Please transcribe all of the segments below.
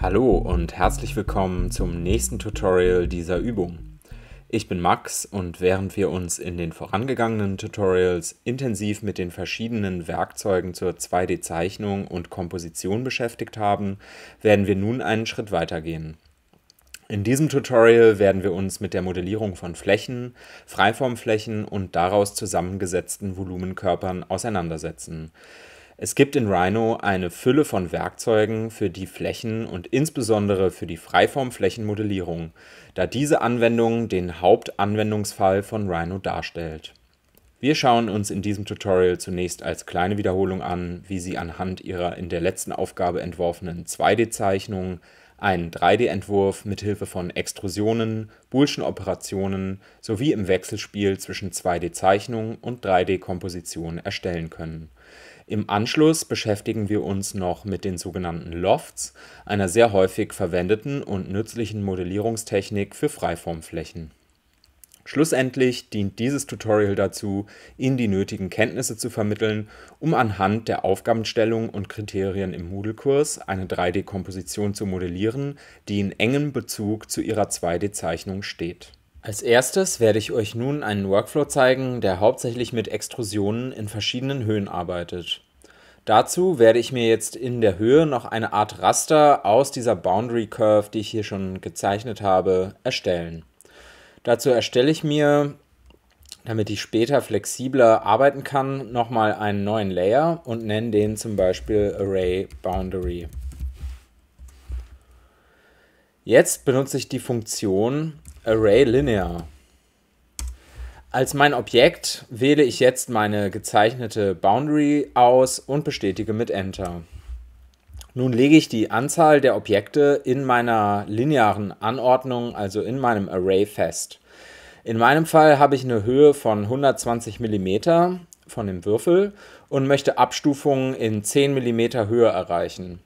Hallo und herzlich willkommen zum nächsten Tutorial dieser Übung. Ich bin Max und während wir uns in den vorangegangenen Tutorials intensiv mit den verschiedenen Werkzeugen zur 2D-Zeichnung und Komposition beschäftigt haben, werden wir nun einen Schritt weitergehen. In diesem Tutorial werden wir uns mit der Modellierung von Flächen, Freiformflächen und daraus zusammengesetzten Volumenkörpern auseinandersetzen. Es gibt in Rhino eine Fülle von Werkzeugen für die Flächen und insbesondere für die Freiformflächenmodellierung, da diese Anwendung den Hauptanwendungsfall von Rhino darstellt. Wir schauen uns in diesem Tutorial zunächst als kleine Wiederholung an, wie Sie anhand Ihrer in der letzten Aufgabe entworfenen 2D-Zeichnung einen 3D-Entwurf mithilfe von Extrusionen, boolschen Operationen sowie im Wechselspiel zwischen 2D-Zeichnung und 3D-Komposition erstellen können im Anschluss beschäftigen wir uns noch mit den sogenannten Lofts, einer sehr häufig verwendeten und nützlichen Modellierungstechnik für Freiformflächen. Schlussendlich dient dieses Tutorial dazu, Ihnen die nötigen Kenntnisse zu vermitteln, um anhand der Aufgabenstellung und Kriterien im Moodle-Kurs eine 3D-Komposition zu modellieren, die in engem Bezug zu Ihrer 2D-Zeichnung steht. Als erstes werde ich euch nun einen Workflow zeigen, der hauptsächlich mit Extrusionen in verschiedenen Höhen arbeitet. Dazu werde ich mir jetzt in der Höhe noch eine Art Raster aus dieser Boundary Curve, die ich hier schon gezeichnet habe, erstellen. Dazu erstelle ich mir, damit ich später flexibler arbeiten kann, nochmal einen neuen Layer und nenne den zum Beispiel Array Boundary. Jetzt benutze ich die Funktion Array Linear. Als mein Objekt wähle ich jetzt meine gezeichnete Boundary aus und bestätige mit Enter. Nun lege ich die Anzahl der Objekte in meiner linearen Anordnung, also in meinem Array, fest. In meinem Fall habe ich eine Höhe von 120 mm von dem Würfel und möchte Abstufungen in 10 mm Höhe erreichen.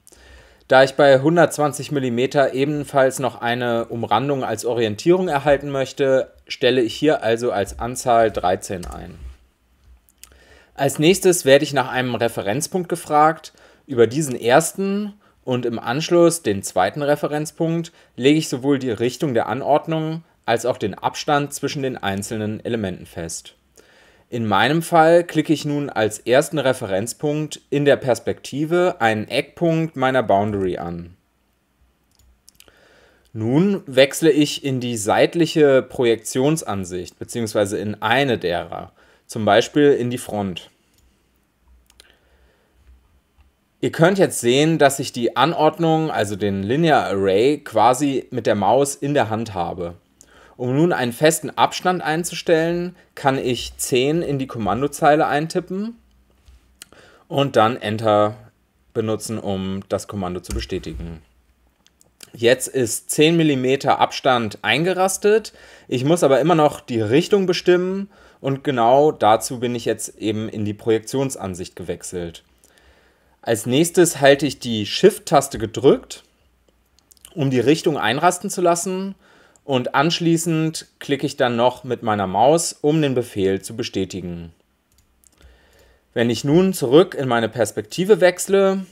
Da ich bei 120 mm ebenfalls noch eine Umrandung als Orientierung erhalten möchte, stelle ich hier also als Anzahl 13 ein. Als nächstes werde ich nach einem Referenzpunkt gefragt. Über diesen ersten und im Anschluss den zweiten Referenzpunkt lege ich sowohl die Richtung der Anordnung als auch den Abstand zwischen den einzelnen Elementen fest. In meinem Fall klicke ich nun als ersten Referenzpunkt in der Perspektive einen Eckpunkt meiner Boundary an. Nun wechsle ich in die seitliche Projektionsansicht bzw. in eine derer, zum Beispiel in die Front. Ihr könnt jetzt sehen, dass ich die Anordnung, also den Linear Array, quasi mit der Maus in der Hand habe. Um nun einen festen Abstand einzustellen, kann ich 10 in die Kommandozeile eintippen und dann Enter benutzen, um das Kommando zu bestätigen. Jetzt ist 10 mm Abstand eingerastet. Ich muss aber immer noch die Richtung bestimmen und genau dazu bin ich jetzt eben in die Projektionsansicht gewechselt. Als nächstes halte ich die Shift-Taste gedrückt, um die Richtung einrasten zu lassen und anschließend klicke ich dann noch mit meiner Maus, um den Befehl zu bestätigen. Wenn ich nun zurück in meine Perspektive wechsle,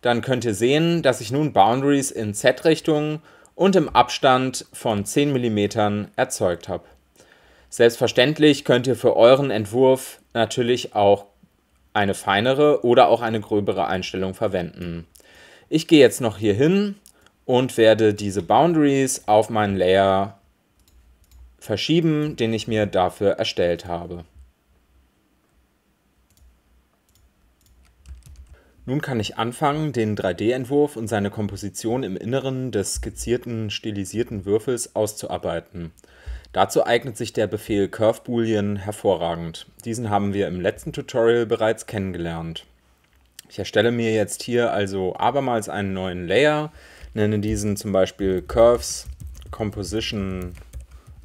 dann könnt ihr sehen, dass ich nun Boundaries in Z-Richtung und im Abstand von 10 mm erzeugt habe. Selbstverständlich könnt ihr für euren Entwurf natürlich auch eine feinere oder auch eine gröbere Einstellung verwenden. Ich gehe jetzt noch hier hin und werde diese Boundaries auf meinen Layer verschieben, den ich mir dafür erstellt habe. Nun kann ich anfangen, den 3D-Entwurf und seine Komposition im Inneren des skizzierten, stilisierten Würfels auszuarbeiten. Dazu eignet sich der Befehl Curve Boolean hervorragend. Diesen haben wir im letzten Tutorial bereits kennengelernt. Ich erstelle mir jetzt hier also abermals einen neuen Layer, nenne diesen zum Beispiel Curves Composition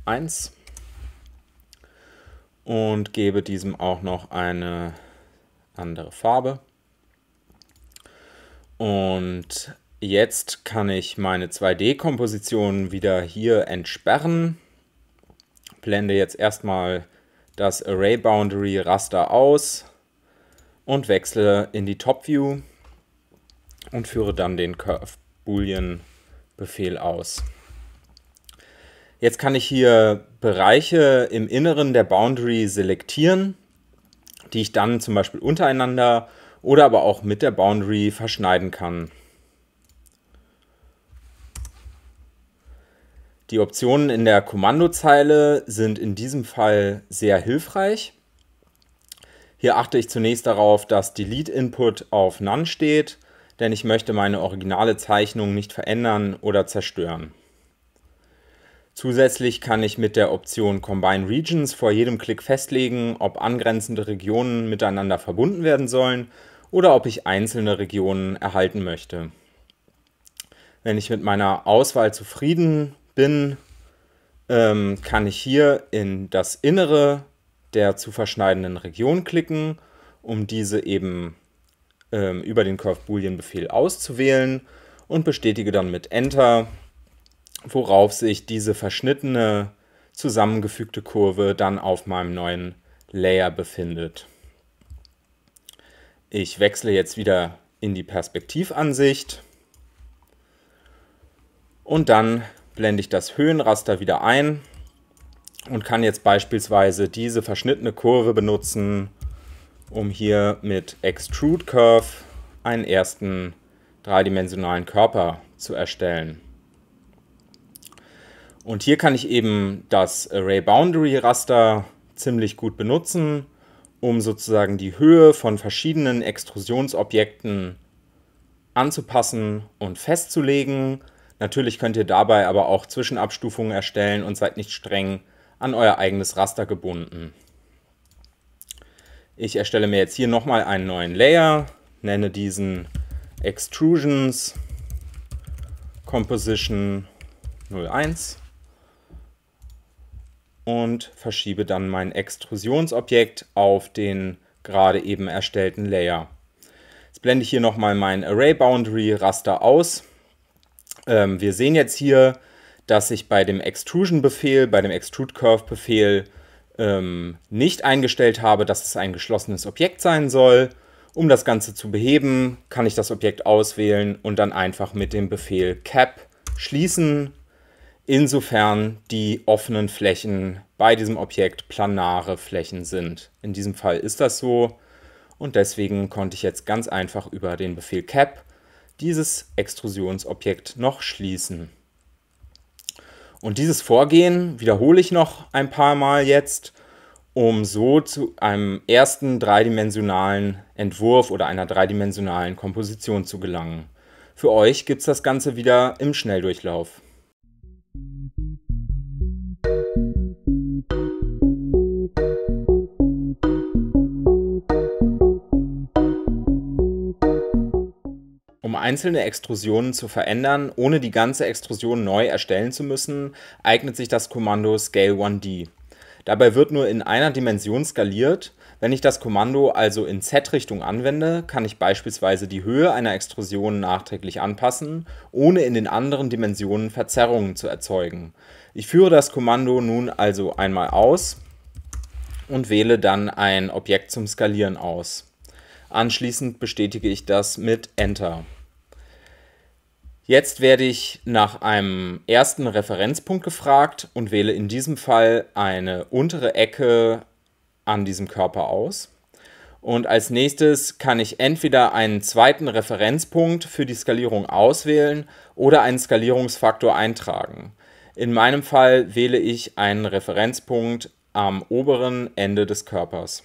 1 und gebe diesem auch noch eine andere Farbe. Und jetzt kann ich meine 2D-Komposition wieder hier entsperren. Blende jetzt erstmal das Array Boundary Raster aus und wechsle in die Top View und führe dann den Curve Boolean-Befehl aus. Jetzt kann ich hier Bereiche im Inneren der Boundary selektieren, die ich dann zum Beispiel untereinander oder aber auch mit der Boundary verschneiden kann. Die Optionen in der Kommandozeile sind in diesem Fall sehr hilfreich. Hier achte ich zunächst darauf, dass Delete Input auf None steht denn ich möchte meine originale Zeichnung nicht verändern oder zerstören. Zusätzlich kann ich mit der Option Combine Regions vor jedem Klick festlegen, ob angrenzende Regionen miteinander verbunden werden sollen oder ob ich einzelne Regionen erhalten möchte. Wenn ich mit meiner Auswahl zufrieden bin, ähm, kann ich hier in das Innere der zu verschneidenden Region klicken, um diese eben zu ähm, über den Curve Boolean Befehl auszuwählen und bestätige dann mit Enter, worauf sich diese verschnittene zusammengefügte Kurve dann auf meinem neuen Layer befindet. Ich wechsle jetzt wieder in die Perspektivansicht und dann blende ich das Höhenraster wieder ein und kann jetzt beispielsweise diese verschnittene Kurve benutzen, um hier mit Extrude Curve einen ersten dreidimensionalen Körper zu erstellen. Und hier kann ich eben das Array Boundary Raster ziemlich gut benutzen, um sozusagen die Höhe von verschiedenen Extrusionsobjekten anzupassen und festzulegen. Natürlich könnt ihr dabei aber auch Zwischenabstufungen erstellen und seid nicht streng an euer eigenes Raster gebunden. Ich erstelle mir jetzt hier nochmal einen neuen Layer, nenne diesen Extrusions Composition 01 und verschiebe dann mein Extrusionsobjekt auf den gerade eben erstellten Layer. Jetzt blende ich hier nochmal mein Array Boundary Raster aus. Ähm, wir sehen jetzt hier, dass ich bei dem Extrusion-Befehl, bei dem Extrude-Curve-Befehl ähm, nicht eingestellt habe, dass es ein geschlossenes Objekt sein soll. Um das Ganze zu beheben, kann ich das Objekt auswählen und dann einfach mit dem Befehl cap schließen, insofern die offenen Flächen bei diesem Objekt planare Flächen sind. In diesem Fall ist das so und deswegen konnte ich jetzt ganz einfach über den Befehl cap dieses Extrusionsobjekt noch schließen. Und dieses Vorgehen wiederhole ich noch ein paar Mal jetzt, um so zu einem ersten dreidimensionalen Entwurf oder einer dreidimensionalen Komposition zu gelangen. Für euch gibt es das Ganze wieder im Schnelldurchlauf. einzelne Extrusionen zu verändern, ohne die ganze Extrusion neu erstellen zu müssen, eignet sich das Kommando Scale 1D. Dabei wird nur in einer Dimension skaliert. Wenn ich das Kommando also in Z-Richtung anwende, kann ich beispielsweise die Höhe einer Extrusion nachträglich anpassen, ohne in den anderen Dimensionen Verzerrungen zu erzeugen. Ich führe das Kommando nun also einmal aus und wähle dann ein Objekt zum Skalieren aus. Anschließend bestätige ich das mit Enter. Jetzt werde ich nach einem ersten Referenzpunkt gefragt und wähle in diesem Fall eine untere Ecke an diesem Körper aus. Und als nächstes kann ich entweder einen zweiten Referenzpunkt für die Skalierung auswählen oder einen Skalierungsfaktor eintragen. In meinem Fall wähle ich einen Referenzpunkt am oberen Ende des Körpers.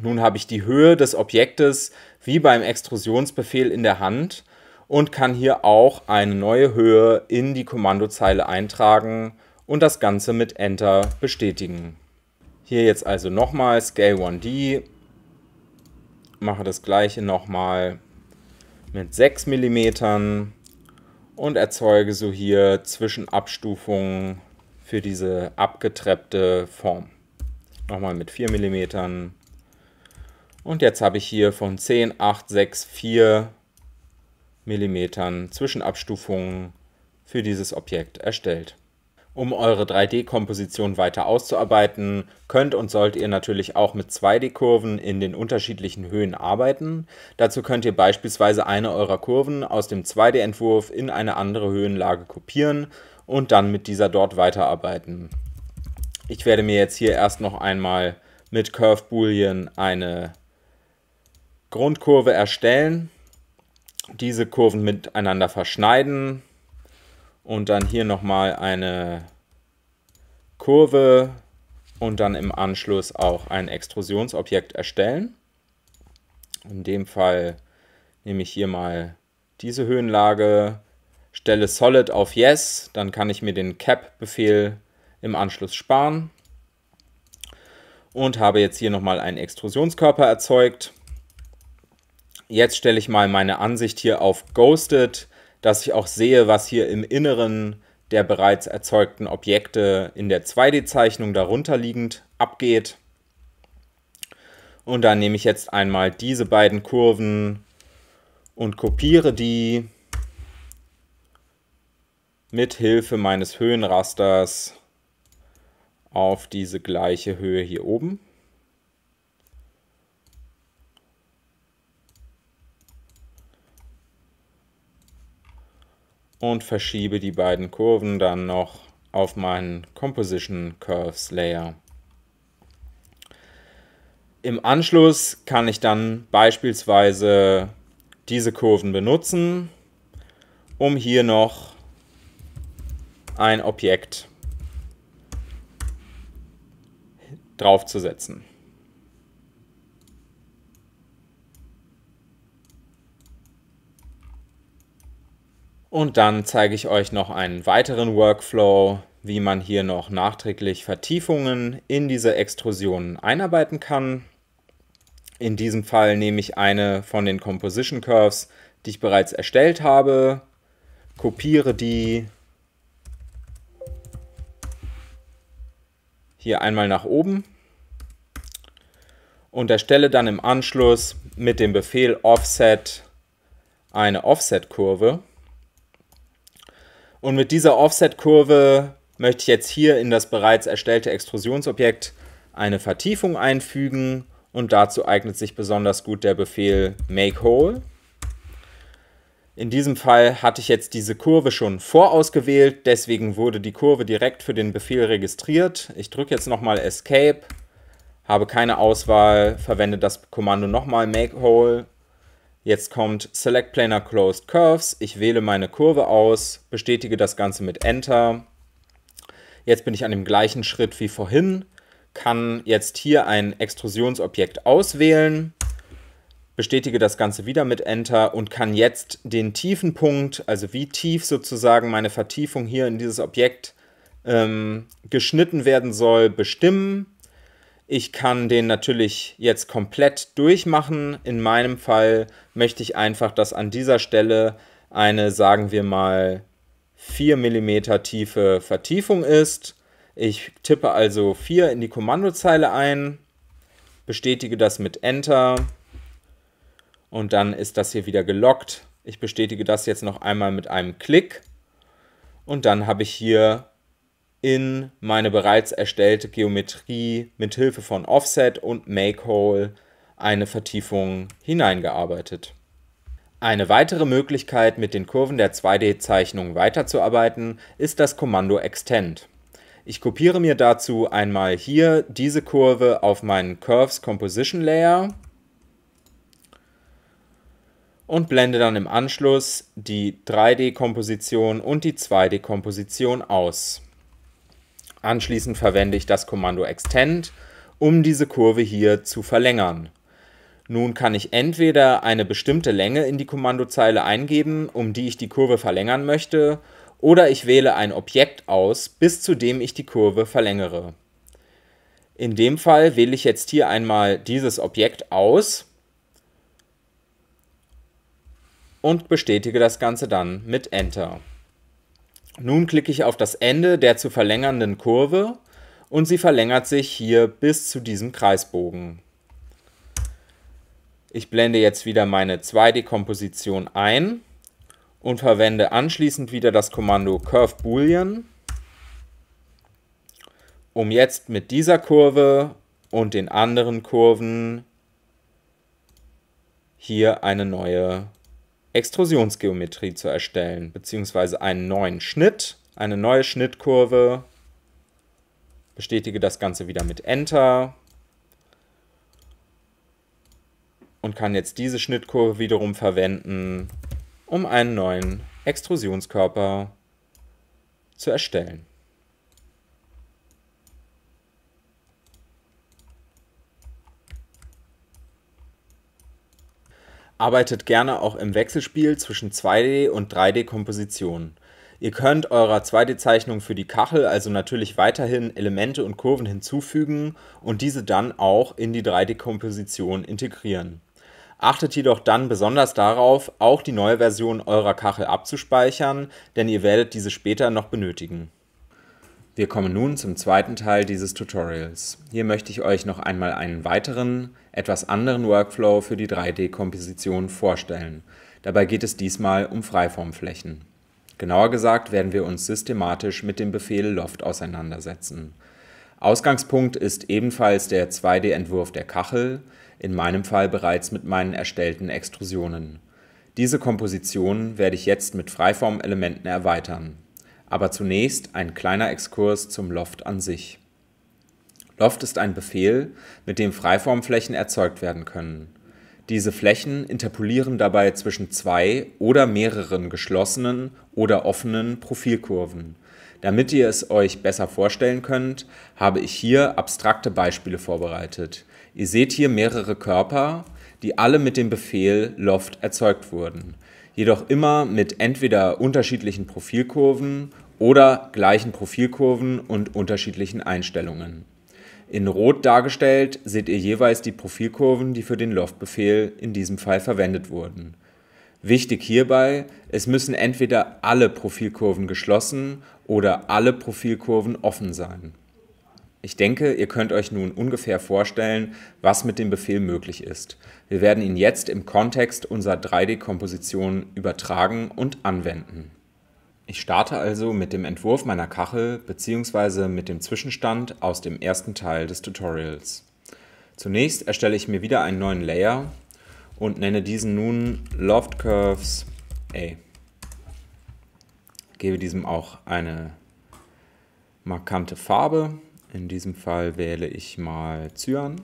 Nun habe ich die Höhe des Objektes wie beim Extrusionsbefehl in der Hand und kann hier auch eine neue Höhe in die Kommandozeile eintragen und das Ganze mit Enter bestätigen. Hier jetzt also nochmal Scale 1D, mache das gleiche nochmal mit 6 mm und erzeuge so hier Zwischenabstufungen für diese abgetreppte Form. Nochmal mit 4 mm. Und jetzt habe ich hier von 10, 8, 6, 4 mm Zwischenabstufungen für dieses Objekt erstellt. Um eure 3D-Komposition weiter auszuarbeiten, könnt und sollt ihr natürlich auch mit 2D-Kurven in den unterschiedlichen Höhen arbeiten. Dazu könnt ihr beispielsweise eine eurer Kurven aus dem 2D-Entwurf in eine andere Höhenlage kopieren und dann mit dieser dort weiterarbeiten. Ich werde mir jetzt hier erst noch einmal mit Curve Boolean eine Grundkurve erstellen diese Kurven miteinander verschneiden und dann hier nochmal eine Kurve und dann im Anschluss auch ein Extrusionsobjekt erstellen. In dem Fall nehme ich hier mal diese Höhenlage, stelle Solid auf Yes, dann kann ich mir den Cap-Befehl im Anschluss sparen und habe jetzt hier nochmal einen Extrusionskörper erzeugt jetzt stelle ich mal meine Ansicht hier auf Ghosted, dass ich auch sehe, was hier im Inneren der bereits erzeugten Objekte in der 2D-Zeichnung darunter liegend abgeht. Und dann nehme ich jetzt einmal diese beiden Kurven und kopiere die mit Hilfe meines Höhenrasters auf diese gleiche Höhe hier oben. und verschiebe die beiden Kurven dann noch auf meinen Composition Curves Layer. Im Anschluss kann ich dann beispielsweise diese Kurven benutzen, um hier noch ein Objekt draufzusetzen. Und dann zeige ich euch noch einen weiteren Workflow, wie man hier noch nachträglich Vertiefungen in diese Extrusionen einarbeiten kann. In diesem Fall nehme ich eine von den Composition Curves, die ich bereits erstellt habe, kopiere die hier einmal nach oben und erstelle dann im Anschluss mit dem Befehl Offset eine Offset-Kurve. Und mit dieser Offset-Kurve möchte ich jetzt hier in das bereits erstellte Extrusionsobjekt eine Vertiefung einfügen und dazu eignet sich besonders gut der Befehl make hole. In diesem Fall hatte ich jetzt diese Kurve schon vorausgewählt, deswegen wurde die Kurve direkt für den Befehl registriert. Ich drücke jetzt nochmal Escape, habe keine Auswahl, verwende das Kommando nochmal make hole Jetzt kommt Select Planar Closed Curves. Ich wähle meine Kurve aus, bestätige das Ganze mit Enter. Jetzt bin ich an dem gleichen Schritt wie vorhin, kann jetzt hier ein Extrusionsobjekt auswählen, bestätige das Ganze wieder mit Enter und kann jetzt den tiefen Punkt, also wie tief sozusagen meine Vertiefung hier in dieses Objekt ähm, geschnitten werden soll, bestimmen. Ich kann den natürlich jetzt komplett durchmachen. In meinem Fall möchte ich einfach, dass an dieser Stelle eine, sagen wir mal, 4 mm tiefe Vertiefung ist. Ich tippe also 4 in die Kommandozeile ein, bestätige das mit Enter und dann ist das hier wieder gelockt. Ich bestätige das jetzt noch einmal mit einem Klick und dann habe ich hier in meine bereits erstellte Geometrie mit Hilfe von Offset und Makehole eine Vertiefung hineingearbeitet. Eine weitere Möglichkeit, mit den Kurven der 2D-Zeichnung weiterzuarbeiten, ist das Kommando Extend. Ich kopiere mir dazu einmal hier diese Kurve auf meinen Curves Composition Layer und blende dann im Anschluss die 3D-Komposition und die 2D-Komposition aus. Anschließend verwende ich das Kommando extend, um diese Kurve hier zu verlängern. Nun kann ich entweder eine bestimmte Länge in die Kommandozeile eingeben, um die ich die Kurve verlängern möchte, oder ich wähle ein Objekt aus, bis zu dem ich die Kurve verlängere. In dem Fall wähle ich jetzt hier einmal dieses Objekt aus und bestätige das Ganze dann mit Enter. Nun klicke ich auf das Ende der zu verlängernden Kurve und sie verlängert sich hier bis zu diesem Kreisbogen. Ich blende jetzt wieder meine 2D-Komposition ein und verwende anschließend wieder das Kommando Curve Boolean, um jetzt mit dieser Kurve und den anderen Kurven hier eine neue Extrusionsgeometrie zu erstellen, beziehungsweise einen neuen Schnitt, eine neue Schnittkurve. Bestätige das Ganze wieder mit Enter. Und kann jetzt diese Schnittkurve wiederum verwenden, um einen neuen Extrusionskörper zu erstellen. arbeitet gerne auch im Wechselspiel zwischen 2D- und 3D-Kompositionen. Ihr könnt eurer 2D-Zeichnung für die Kachel also natürlich weiterhin Elemente und Kurven hinzufügen und diese dann auch in die 3D-Komposition integrieren. Achtet jedoch dann besonders darauf, auch die neue Version eurer Kachel abzuspeichern, denn ihr werdet diese später noch benötigen. Wir kommen nun zum zweiten Teil dieses Tutorials. Hier möchte ich euch noch einmal einen weiteren etwas anderen Workflow für die 3D-Komposition vorstellen. Dabei geht es diesmal um Freiformflächen. Genauer gesagt werden wir uns systematisch mit dem Befehl Loft auseinandersetzen. Ausgangspunkt ist ebenfalls der 2D-Entwurf der Kachel, in meinem Fall bereits mit meinen erstellten Extrusionen. Diese Komposition werde ich jetzt mit Freiformelementen erweitern. Aber zunächst ein kleiner Exkurs zum Loft an sich. Loft ist ein Befehl, mit dem Freiformflächen erzeugt werden können. Diese Flächen interpolieren dabei zwischen zwei oder mehreren geschlossenen oder offenen Profilkurven. Damit ihr es euch besser vorstellen könnt, habe ich hier abstrakte Beispiele vorbereitet. Ihr seht hier mehrere Körper, die alle mit dem Befehl Loft erzeugt wurden, jedoch immer mit entweder unterschiedlichen Profilkurven oder gleichen Profilkurven und unterschiedlichen Einstellungen. In Rot dargestellt seht ihr jeweils die Profilkurven, die für den Loft-Befehl in diesem Fall verwendet wurden. Wichtig hierbei, es müssen entweder alle Profilkurven geschlossen oder alle Profilkurven offen sein. Ich denke, ihr könnt euch nun ungefähr vorstellen, was mit dem Befehl möglich ist. Wir werden ihn jetzt im Kontext unserer 3D-Komposition übertragen und anwenden. Ich starte also mit dem Entwurf meiner Kachel bzw. mit dem Zwischenstand aus dem ersten Teil des Tutorials. Zunächst erstelle ich mir wieder einen neuen Layer und nenne diesen nun Loft Curves A. Gebe diesem auch eine markante Farbe. In diesem Fall wähle ich mal Cyan.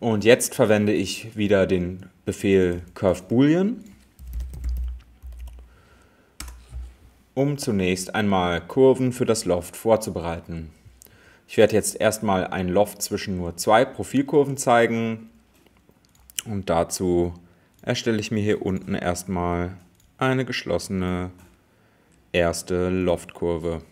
Und jetzt verwende ich wieder den Befehl Curve Boolean um zunächst einmal Kurven für das Loft vorzubereiten. Ich werde jetzt erstmal ein Loft zwischen nur zwei Profilkurven zeigen und dazu erstelle ich mir hier unten erstmal eine geschlossene erste Loftkurve.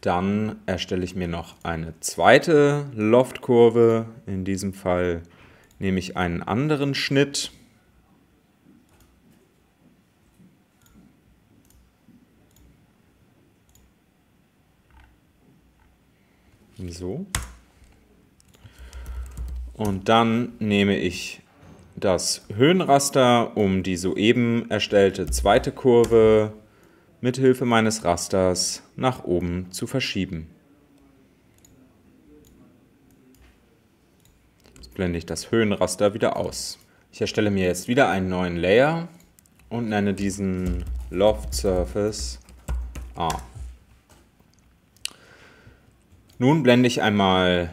Dann erstelle ich mir noch eine zweite Loftkurve. In diesem Fall nehme ich einen anderen Schnitt So. Und dann nehme ich das Höhenraster, um die soeben erstellte zweite Kurve mit Hilfe meines Rasters nach oben zu verschieben. Jetzt blende ich das Höhenraster wieder aus. Ich erstelle mir jetzt wieder einen neuen Layer und nenne diesen Loft Surface A. Nun blende ich einmal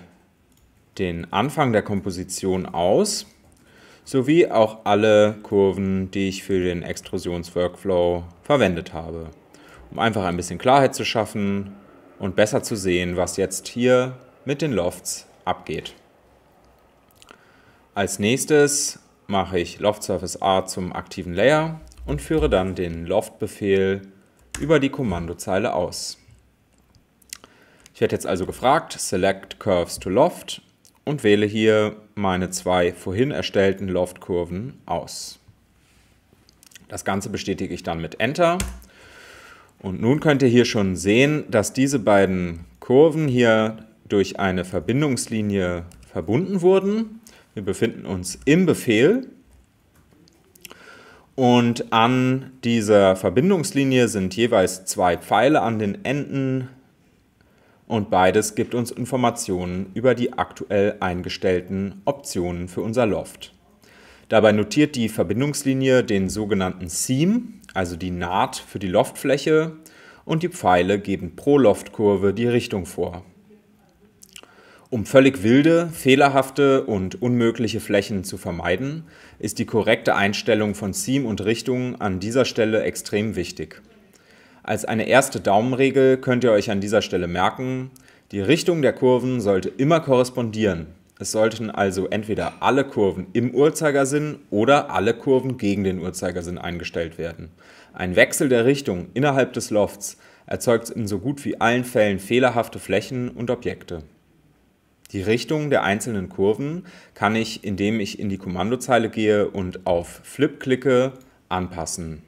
den Anfang der Komposition aus, sowie auch alle Kurven, die ich für den Extrusionsworkflow verwendet habe, um einfach ein bisschen Klarheit zu schaffen und besser zu sehen, was jetzt hier mit den Lofts abgeht. Als nächstes mache ich Loft Surface A zum aktiven Layer und führe dann den Loft-Befehl über die Kommandozeile aus. Ich werde jetzt also gefragt, Select Curves to Loft und wähle hier meine zwei vorhin erstellten Loftkurven aus. Das Ganze bestätige ich dann mit Enter. Und nun könnt ihr hier schon sehen, dass diese beiden Kurven hier durch eine Verbindungslinie verbunden wurden. Wir befinden uns im Befehl. Und an dieser Verbindungslinie sind jeweils zwei Pfeile an den Enden und beides gibt uns Informationen über die aktuell eingestellten Optionen für unser Loft. Dabei notiert die Verbindungslinie den sogenannten Seam, also die Naht für die Loftfläche, und die Pfeile geben pro Loftkurve die Richtung vor. Um völlig wilde, fehlerhafte und unmögliche Flächen zu vermeiden, ist die korrekte Einstellung von Seam und Richtung an dieser Stelle extrem wichtig. Als eine erste Daumenregel könnt ihr euch an dieser Stelle merken, die Richtung der Kurven sollte immer korrespondieren. Es sollten also entweder alle Kurven im Uhrzeigersinn oder alle Kurven gegen den Uhrzeigersinn eingestellt werden. Ein Wechsel der Richtung innerhalb des Lofts erzeugt in so gut wie allen Fällen fehlerhafte Flächen und Objekte. Die Richtung der einzelnen Kurven kann ich, indem ich in die Kommandozeile gehe und auf Flip klicke, anpassen.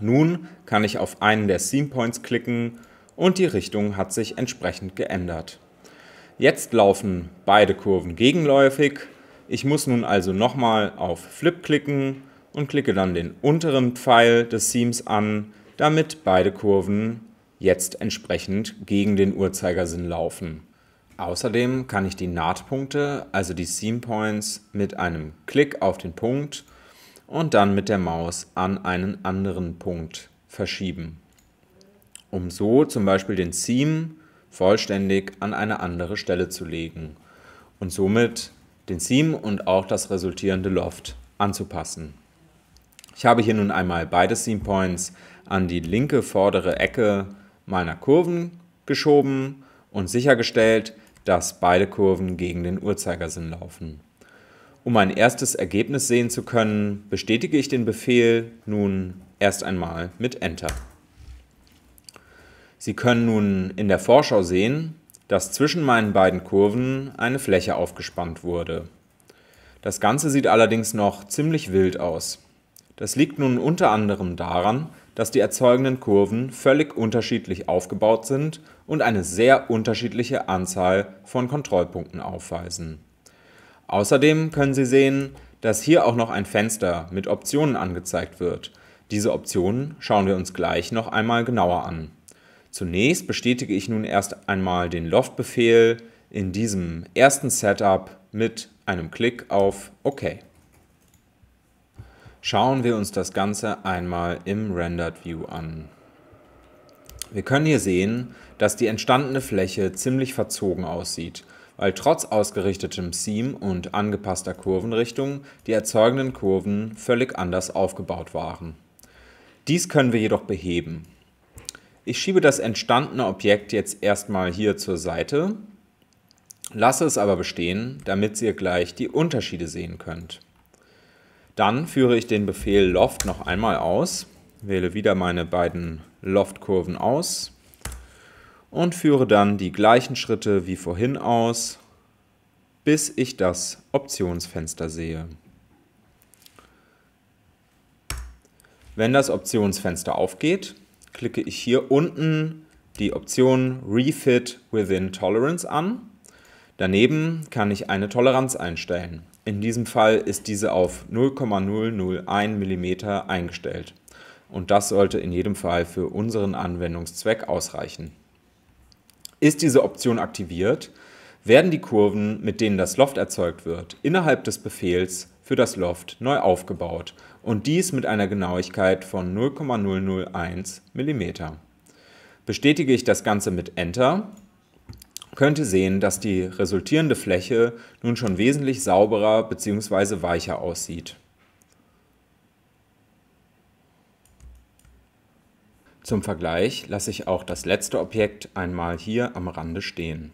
Nun kann ich auf einen der Seam Points klicken und die Richtung hat sich entsprechend geändert. Jetzt laufen beide Kurven gegenläufig. Ich muss nun also nochmal auf Flip klicken und klicke dann den unteren Pfeil des Seams an, damit beide Kurven jetzt entsprechend gegen den Uhrzeigersinn laufen. Außerdem kann ich die Nahtpunkte, also die Seam Points, mit einem Klick auf den Punkt und dann mit der Maus an einen anderen Punkt verschieben, um so zum Beispiel den Seam vollständig an eine andere Stelle zu legen und somit den Seam und auch das resultierende Loft anzupassen. Ich habe hier nun einmal beide Seam Points an die linke vordere Ecke meiner Kurven geschoben und sichergestellt, dass beide Kurven gegen den Uhrzeigersinn laufen. Um ein erstes Ergebnis sehen zu können, bestätige ich den Befehl nun erst einmal mit Enter. Sie können nun in der Vorschau sehen, dass zwischen meinen beiden Kurven eine Fläche aufgespannt wurde. Das Ganze sieht allerdings noch ziemlich wild aus. Das liegt nun unter anderem daran, dass die erzeugenden Kurven völlig unterschiedlich aufgebaut sind und eine sehr unterschiedliche Anzahl von Kontrollpunkten aufweisen. Außerdem können Sie sehen, dass hier auch noch ein Fenster mit Optionen angezeigt wird. Diese Optionen schauen wir uns gleich noch einmal genauer an. Zunächst bestätige ich nun erst einmal den Loft-Befehl in diesem ersten Setup mit einem Klick auf OK. Schauen wir uns das Ganze einmal im Rendered View an. Wir können hier sehen, dass die entstandene Fläche ziemlich verzogen aussieht weil trotz ausgerichtetem Seam und angepasster Kurvenrichtung die erzeugenden Kurven völlig anders aufgebaut waren. Dies können wir jedoch beheben. Ich schiebe das entstandene Objekt jetzt erstmal hier zur Seite, lasse es aber bestehen, damit ihr gleich die Unterschiede sehen könnt. Dann führe ich den Befehl Loft noch einmal aus, wähle wieder meine beiden Loftkurven aus, und führe dann die gleichen Schritte wie vorhin aus, bis ich das Optionsfenster sehe. Wenn das Optionsfenster aufgeht, klicke ich hier unten die Option Refit Within Tolerance an. Daneben kann ich eine Toleranz einstellen. In diesem Fall ist diese auf 0,001 mm eingestellt. Und das sollte in jedem Fall für unseren Anwendungszweck ausreichen. Ist diese Option aktiviert, werden die Kurven, mit denen das Loft erzeugt wird, innerhalb des Befehls für das Loft neu aufgebaut und dies mit einer Genauigkeit von 0,001 mm. Bestätige ich das Ganze mit Enter, könnte sehen, dass die resultierende Fläche nun schon wesentlich sauberer bzw. weicher aussieht. Zum Vergleich lasse ich auch das letzte Objekt einmal hier am Rande stehen.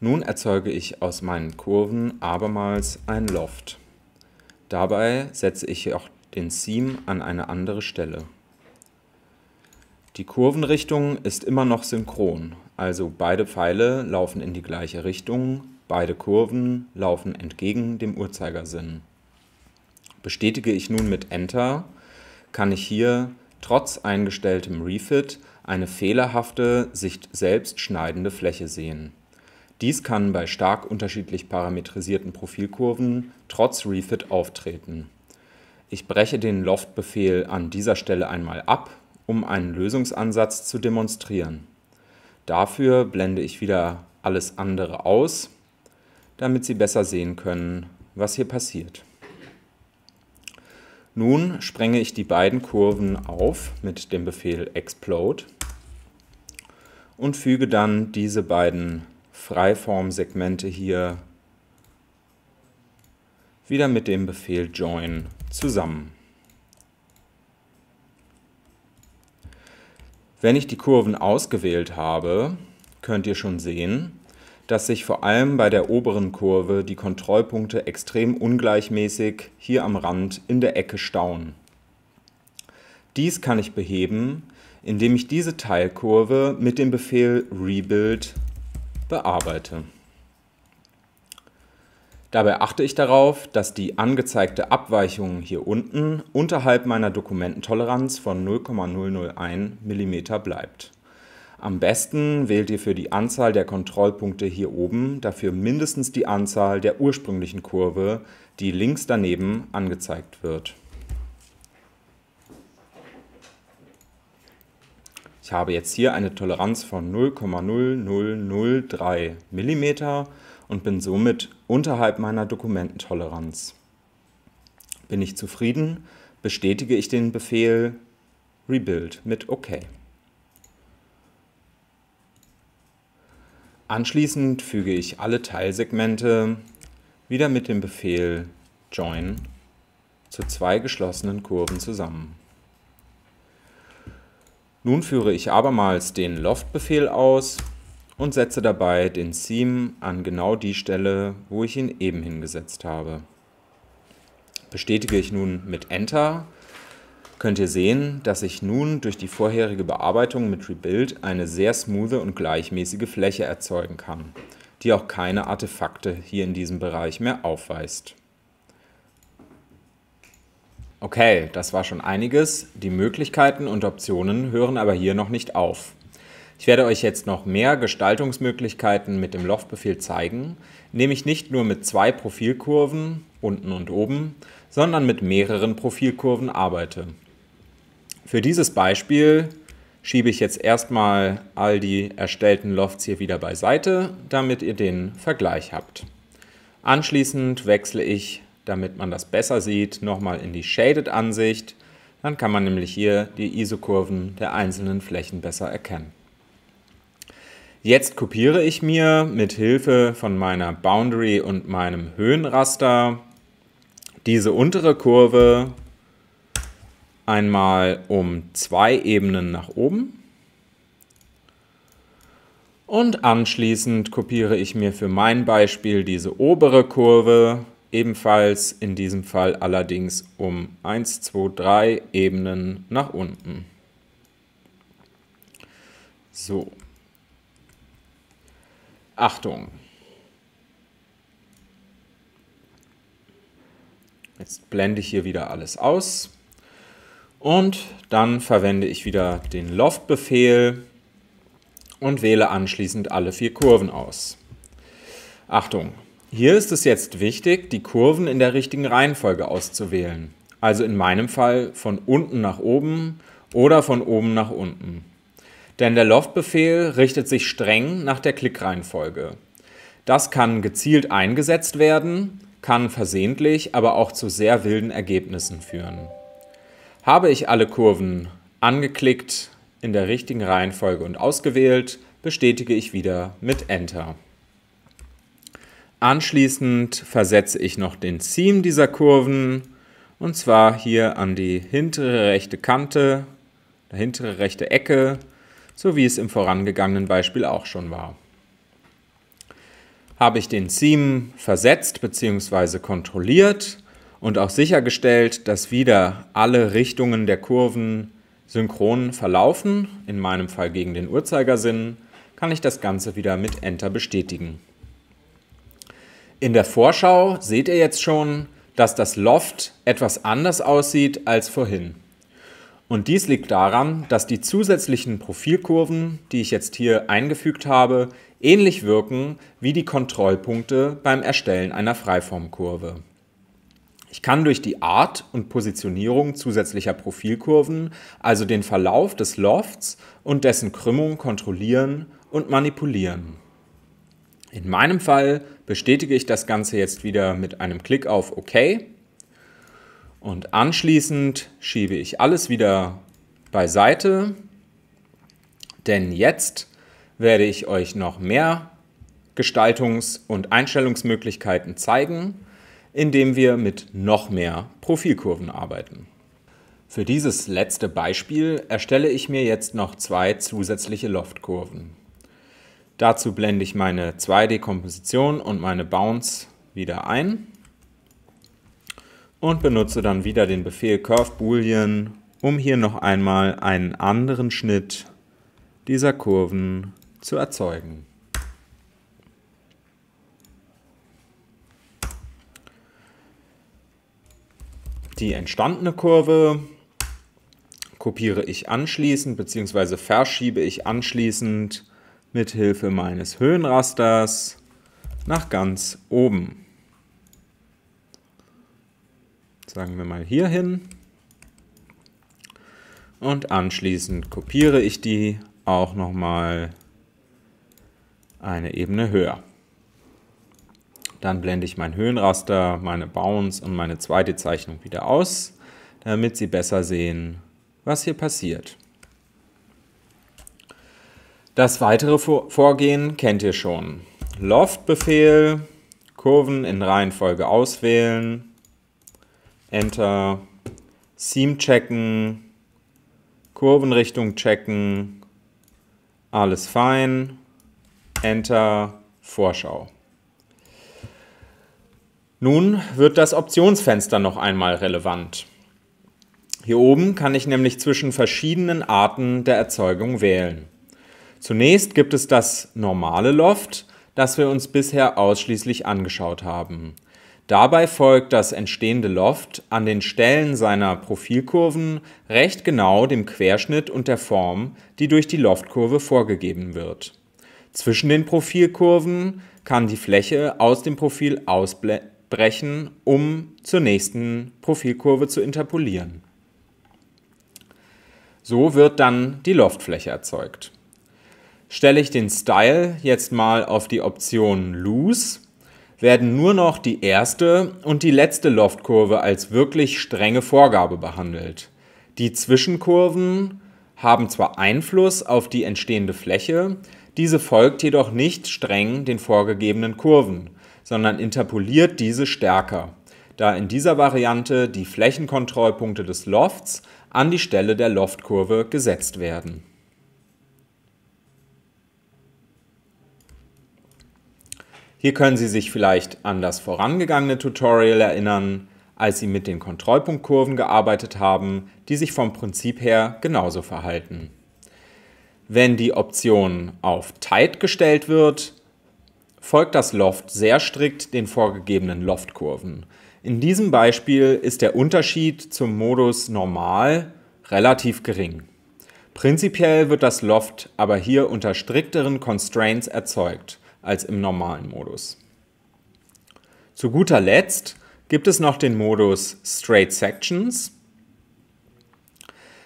Nun erzeuge ich aus meinen Kurven abermals ein Loft. Dabei setze ich auch den Seam an eine andere Stelle. Die Kurvenrichtung ist immer noch synchron, also beide Pfeile laufen in die gleiche Richtung, beide Kurven laufen entgegen dem Uhrzeigersinn. Bestätige ich nun mit Enter, kann ich hier trotz eingestelltem Refit eine fehlerhafte, sich selbst schneidende Fläche sehen. Dies kann bei stark unterschiedlich parametrisierten Profilkurven trotz Refit auftreten. Ich breche den Loft-Befehl an dieser Stelle einmal ab, um einen Lösungsansatz zu demonstrieren. Dafür blende ich wieder alles andere aus, damit Sie besser sehen können, was hier passiert. Nun sprenge ich die beiden Kurven auf mit dem Befehl explode und füge dann diese beiden Freiformsegmente hier wieder mit dem Befehl join zusammen. Wenn ich die Kurven ausgewählt habe, könnt ihr schon sehen, dass sich vor allem bei der oberen Kurve die Kontrollpunkte extrem ungleichmäßig hier am Rand in der Ecke stauen. Dies kann ich beheben, indem ich diese Teilkurve mit dem Befehl Rebuild bearbeite. Dabei achte ich darauf, dass die angezeigte Abweichung hier unten unterhalb meiner Dokumententoleranz von 0,001 mm bleibt. Am besten wählt ihr für die Anzahl der Kontrollpunkte hier oben dafür mindestens die Anzahl der ursprünglichen Kurve, die links daneben angezeigt wird. Ich habe jetzt hier eine Toleranz von 0,0003 mm und bin somit unterhalb meiner Dokumententoleranz. Bin ich zufrieden, bestätige ich den Befehl Rebuild mit OK. Anschließend füge ich alle Teilsegmente wieder mit dem Befehl join zu zwei geschlossenen Kurven zusammen. Nun führe ich abermals den Loft-Befehl aus und setze dabei den Seam an genau die Stelle, wo ich ihn eben hingesetzt habe. Bestätige ich nun mit Enter, könnt ihr sehen, dass ich nun durch die vorherige Bearbeitung mit Rebuild eine sehr smooth und gleichmäßige Fläche erzeugen kann, die auch keine Artefakte hier in diesem Bereich mehr aufweist. Okay, das war schon einiges, die Möglichkeiten und Optionen hören aber hier noch nicht auf. Ich werde euch jetzt noch mehr Gestaltungsmöglichkeiten mit dem Loftbefehl zeigen, nämlich nicht nur mit zwei Profilkurven, unten und oben, sondern mit mehreren Profilkurven arbeite. Für dieses Beispiel schiebe ich jetzt erstmal all die erstellten Lofts hier wieder beiseite, damit ihr den Vergleich habt. Anschließend wechsle ich, damit man das besser sieht, nochmal in die Shaded-Ansicht. Dann kann man nämlich hier die ISO-Kurven der einzelnen Flächen besser erkennen. Jetzt kopiere ich mir mit Hilfe von meiner Boundary und meinem Höhenraster diese untere Kurve einmal um zwei Ebenen nach oben. Und anschließend kopiere ich mir für mein Beispiel diese obere Kurve, ebenfalls in diesem Fall allerdings um 1, 2, 3 Ebenen nach unten. So. Achtung. Jetzt blende ich hier wieder alles aus. Und dann verwende ich wieder den Loft-Befehl und wähle anschließend alle vier Kurven aus. Achtung, hier ist es jetzt wichtig, die Kurven in der richtigen Reihenfolge auszuwählen. Also in meinem Fall von unten nach oben oder von oben nach unten. Denn der Loft-Befehl richtet sich streng nach der Klickreihenfolge. Das kann gezielt eingesetzt werden, kann versehentlich aber auch zu sehr wilden Ergebnissen führen. Habe ich alle Kurven angeklickt in der richtigen Reihenfolge und ausgewählt, bestätige ich wieder mit Enter. Anschließend versetze ich noch den Seam dieser Kurven und zwar hier an die hintere rechte Kante, der hintere rechte Ecke, so wie es im vorangegangenen Beispiel auch schon war. Habe ich den Seam versetzt bzw. kontrolliert, und auch sichergestellt, dass wieder alle Richtungen der Kurven synchron verlaufen, in meinem Fall gegen den Uhrzeigersinn, kann ich das Ganze wieder mit Enter bestätigen. In der Vorschau seht ihr jetzt schon, dass das Loft etwas anders aussieht als vorhin. Und dies liegt daran, dass die zusätzlichen Profilkurven, die ich jetzt hier eingefügt habe, ähnlich wirken wie die Kontrollpunkte beim Erstellen einer Freiformkurve. Ich kann durch die Art und Positionierung zusätzlicher Profilkurven also den Verlauf des Lofts und dessen Krümmung kontrollieren und manipulieren. In meinem Fall bestätige ich das Ganze jetzt wieder mit einem Klick auf OK und anschließend schiebe ich alles wieder beiseite, denn jetzt werde ich euch noch mehr Gestaltungs- und Einstellungsmöglichkeiten zeigen indem wir mit noch mehr Profilkurven arbeiten. Für dieses letzte Beispiel erstelle ich mir jetzt noch zwei zusätzliche Loftkurven. Dazu blende ich meine 2D-Komposition und meine Bounce wieder ein und benutze dann wieder den Befehl Curve Boolean, um hier noch einmal einen anderen Schnitt dieser Kurven zu erzeugen. Die entstandene Kurve kopiere ich anschließend bzw. verschiebe ich anschließend mit Hilfe meines Höhenrasters nach ganz oben. Sagen wir mal hier hin. Und anschließend kopiere ich die auch nochmal eine Ebene höher. Dann blende ich mein Höhenraster, meine Bounce und meine zweite Zeichnung wieder aus, damit Sie besser sehen, was hier passiert. Das weitere Vorgehen kennt ihr schon. Loft-Befehl, Kurven in Reihenfolge auswählen, Enter, Seam checken, Kurvenrichtung checken, alles fein, Enter, Vorschau. Nun wird das Optionsfenster noch einmal relevant. Hier oben kann ich nämlich zwischen verschiedenen Arten der Erzeugung wählen. Zunächst gibt es das normale Loft, das wir uns bisher ausschließlich angeschaut haben. Dabei folgt das entstehende Loft an den Stellen seiner Profilkurven recht genau dem Querschnitt und der Form, die durch die Loftkurve vorgegeben wird. Zwischen den Profilkurven kann die Fläche aus dem Profil ausblenden brechen, um zur nächsten Profilkurve zu interpolieren. So wird dann die Loftfläche erzeugt. Stelle ich den Style jetzt mal auf die Option Loose, werden nur noch die erste und die letzte Loftkurve als wirklich strenge Vorgabe behandelt. Die Zwischenkurven haben zwar Einfluss auf die entstehende Fläche, diese folgt jedoch nicht streng den vorgegebenen Kurven sondern interpoliert diese stärker, da in dieser Variante die Flächenkontrollpunkte des Lofts an die Stelle der Loftkurve gesetzt werden. Hier können Sie sich vielleicht an das vorangegangene Tutorial erinnern, als Sie mit den Kontrollpunktkurven gearbeitet haben, die sich vom Prinzip her genauso verhalten. Wenn die Option auf Tight gestellt wird, folgt das Loft sehr strikt den vorgegebenen Loftkurven. In diesem Beispiel ist der Unterschied zum Modus Normal relativ gering. Prinzipiell wird das Loft aber hier unter strikteren Constraints erzeugt als im normalen Modus. Zu guter Letzt gibt es noch den Modus Straight Sections,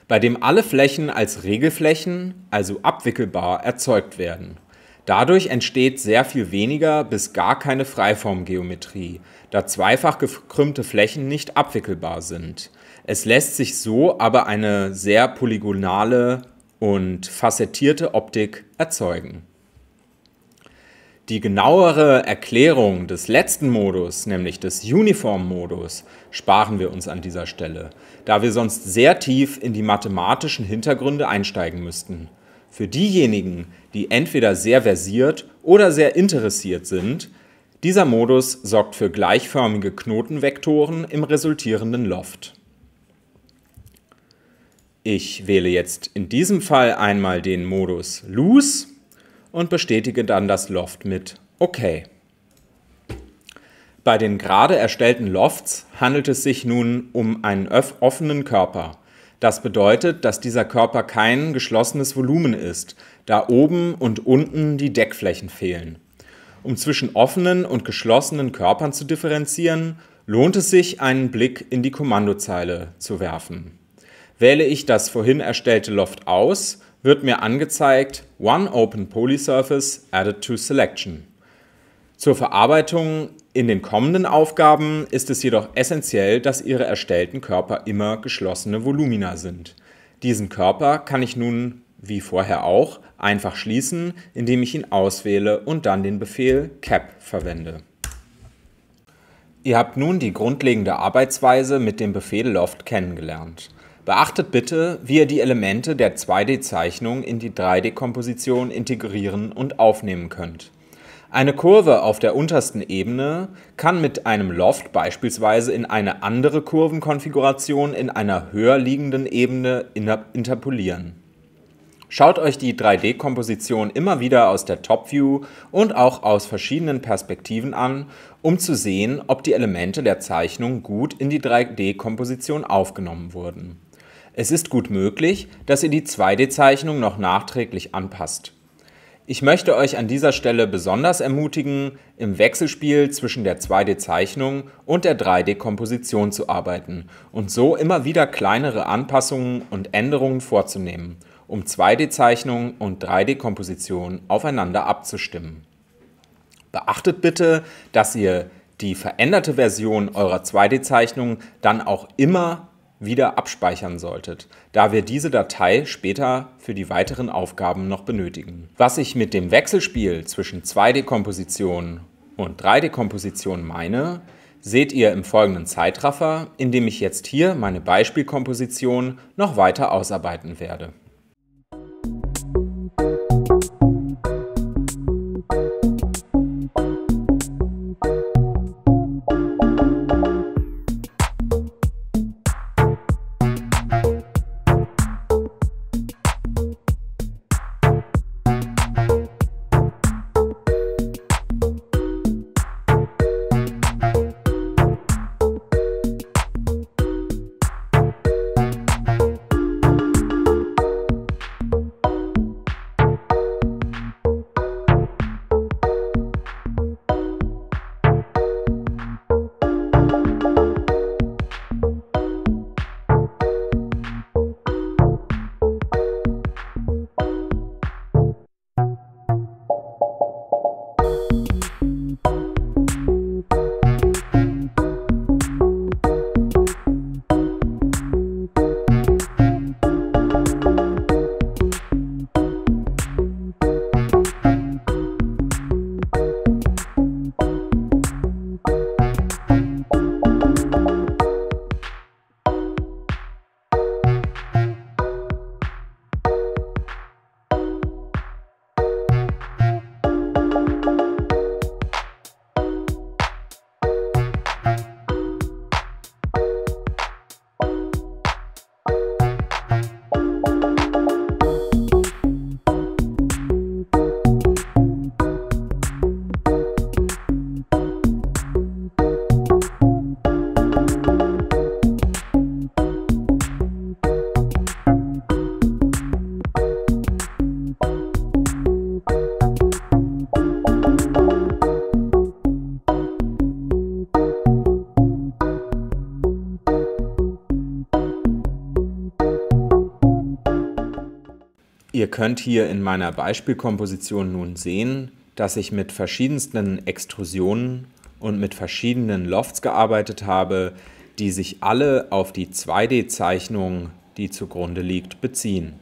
bei dem alle Flächen als Regelflächen, also abwickelbar, erzeugt werden. Dadurch entsteht sehr viel weniger bis gar keine Freiformgeometrie, da zweifach gekrümmte Flächen nicht abwickelbar sind. Es lässt sich so aber eine sehr polygonale und facettierte Optik erzeugen. Die genauere Erklärung des letzten Modus, nämlich des Uniform-Modus, sparen wir uns an dieser Stelle, da wir sonst sehr tief in die mathematischen Hintergründe einsteigen müssten. Für diejenigen, die entweder sehr versiert oder sehr interessiert sind. Dieser Modus sorgt für gleichförmige Knotenvektoren im resultierenden Loft. Ich wähle jetzt in diesem Fall einmal den Modus Loose und bestätige dann das Loft mit OK. Bei den gerade erstellten Lofts handelt es sich nun um einen offenen Körper. Das bedeutet, dass dieser Körper kein geschlossenes Volumen ist, da oben und unten die Deckflächen fehlen. Um zwischen offenen und geschlossenen Körpern zu differenzieren, lohnt es sich, einen Blick in die Kommandozeile zu werfen. Wähle ich das vorhin erstellte Loft aus, wird mir angezeigt One Open Polysurface Added to Selection. Zur Verarbeitung in den kommenden Aufgaben ist es jedoch essentiell, dass Ihre erstellten Körper immer geschlossene Volumina sind. Diesen Körper kann ich nun wie vorher auch, einfach schließen, indem ich ihn auswähle und dann den Befehl cap verwende. Ihr habt nun die grundlegende Arbeitsweise mit dem Befehl Loft kennengelernt. Beachtet bitte, wie ihr die Elemente der 2D-Zeichnung in die 3D-Komposition integrieren und aufnehmen könnt. Eine Kurve auf der untersten Ebene kann mit einem Loft beispielsweise in eine andere Kurvenkonfiguration in einer höher liegenden Ebene interpolieren. Schaut euch die 3D-Komposition immer wieder aus der Top-View und auch aus verschiedenen Perspektiven an, um zu sehen, ob die Elemente der Zeichnung gut in die 3D-Komposition aufgenommen wurden. Es ist gut möglich, dass ihr die 2D-Zeichnung noch nachträglich anpasst. Ich möchte euch an dieser Stelle besonders ermutigen, im Wechselspiel zwischen der 2D-Zeichnung und der 3D-Komposition zu arbeiten und so immer wieder kleinere Anpassungen und Änderungen vorzunehmen – um 2D-Zeichnung und 3D-Komposition aufeinander abzustimmen. Beachtet bitte, dass ihr die veränderte Version eurer 2D-Zeichnung dann auch immer wieder abspeichern solltet, da wir diese Datei später für die weiteren Aufgaben noch benötigen. Was ich mit dem Wechselspiel zwischen 2D-Komposition und 3D-Komposition meine, seht ihr im folgenden Zeitraffer, in dem ich jetzt hier meine Beispielkomposition noch weiter ausarbeiten werde. Ihr könnt hier in meiner Beispielkomposition nun sehen, dass ich mit verschiedensten Extrusionen und mit verschiedenen Lofts gearbeitet habe, die sich alle auf die 2D-Zeichnung, die zugrunde liegt, beziehen.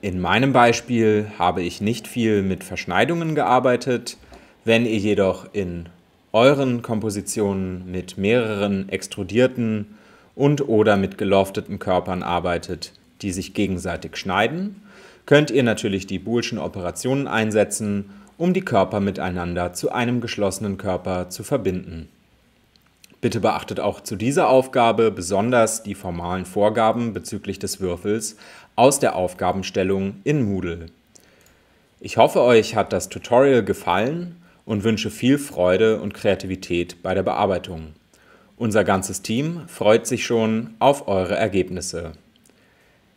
In meinem Beispiel habe ich nicht viel mit Verschneidungen gearbeitet, wenn ihr jedoch in euren Kompositionen mit mehreren extrudierten und oder mit gelofteten Körpern arbeitet, die sich gegenseitig schneiden, könnt ihr natürlich die Boolschen Operationen einsetzen, um die Körper miteinander zu einem geschlossenen Körper zu verbinden. Bitte beachtet auch zu dieser Aufgabe besonders die formalen Vorgaben bezüglich des Würfels aus der Aufgabenstellung in Moodle. Ich hoffe, euch hat das Tutorial gefallen und wünsche viel Freude und Kreativität bei der Bearbeitung. Unser ganzes Team freut sich schon auf eure Ergebnisse.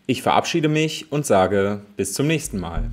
Ich verabschiede mich und sage bis zum nächsten Mal.